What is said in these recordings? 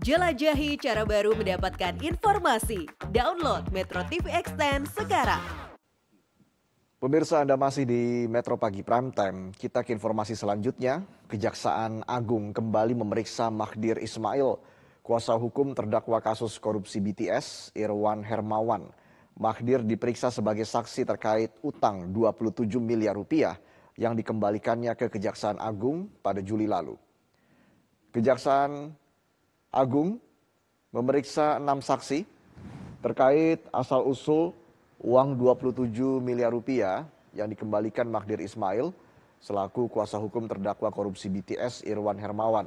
Jelajahi cara baru mendapatkan informasi. Download Metro TV Extend sekarang. Pemirsa Anda masih di Metro Pagi Prime Time. Kita ke informasi selanjutnya. Kejaksaan Agung kembali memeriksa Mahdir Ismail, kuasa hukum terdakwa kasus korupsi BTS, Irwan Hermawan. Mahdir diperiksa sebagai saksi terkait utang 27 miliar rupiah yang dikembalikannya ke Kejaksaan Agung pada Juli lalu. Kejaksaan Agung memeriksa enam saksi terkait asal-usul uang 27 miliar rupiah yang dikembalikan Magdir Ismail selaku kuasa hukum terdakwa korupsi BTS Irwan Hermawan.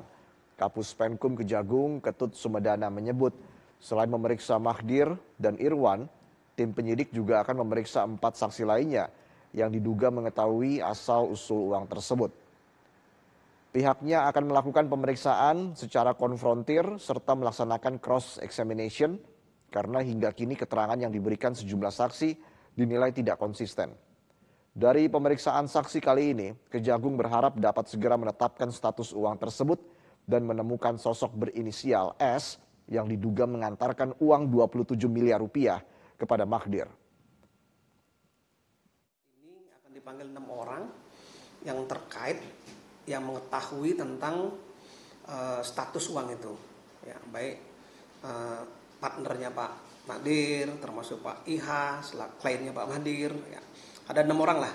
Kapus Penkum Kejagung Ketut Sumedana menyebut selain memeriksa Magdir dan Irwan, tim penyidik juga akan memeriksa empat saksi lainnya yang diduga mengetahui asal-usul uang tersebut. Pihaknya akan melakukan pemeriksaan secara konfrontir serta melaksanakan cross examination karena hingga kini keterangan yang diberikan sejumlah saksi dinilai tidak konsisten. Dari pemeriksaan saksi kali ini, Kejagung berharap dapat segera menetapkan status uang tersebut dan menemukan sosok berinisial S yang diduga mengantarkan uang 27 miliar rupiah kepada Magdir. Ini akan dipanggil enam orang yang terkait yang mengetahui tentang uh, status uang itu ya baik uh, partnernya Pak Madir termasuk Pak Iha, selak kliennya Pak Madir ya ada enam orang lah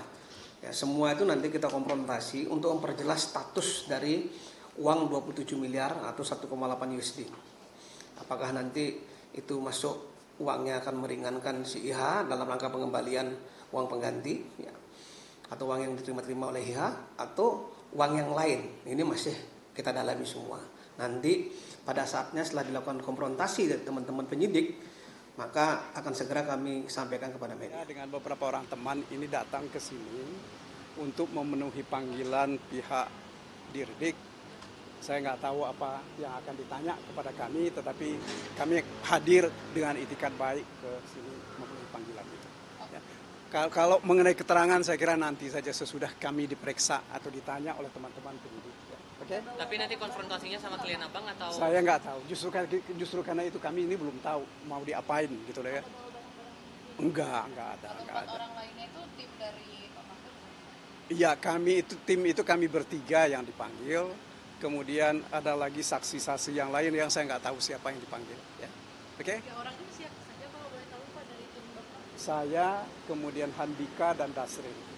ya semua itu nanti kita konfrontasi untuk memperjelas status dari uang 27 miliar atau 1,8 USD apakah nanti itu masuk uangnya akan meringankan si Iha dalam rangka pengembalian uang pengganti ya atau uang yang diterima-terima oleh Iha, atau uang yang lain. Ini masih kita dalami semua. Nanti pada saatnya setelah dilakukan konfrontasi dari teman-teman penyidik, maka akan segera kami sampaikan kepada media. Dengan beberapa orang teman ini datang ke sini untuk memenuhi panggilan pihak Dirdik. Saya nggak tahu apa yang akan ditanya kepada kami, tetapi kami hadir dengan itikat baik ke sini. Kalau mengenai keterangan saya kira nanti saja sesudah kami diperiksa atau ditanya oleh teman-teman penyidik. Oke. Okay? Tapi nanti konfrontasinya sama klien abang atau? Saya nggak tahu. Justru justru karena itu kami ini belum tahu mau diapain gitu loh ya. Enggak, enggak ada, enggak ada. Orang lainnya itu tim dari Pak Iya, kami itu tim itu kami bertiga yang dipanggil. Kemudian ada lagi saksi-saksi yang lain yang saya nggak tahu siapa yang dipanggil. Ya, oke? Okay? orang itu siapa saja kalau boleh tahu pada saya, kemudian Handika dan Dasri.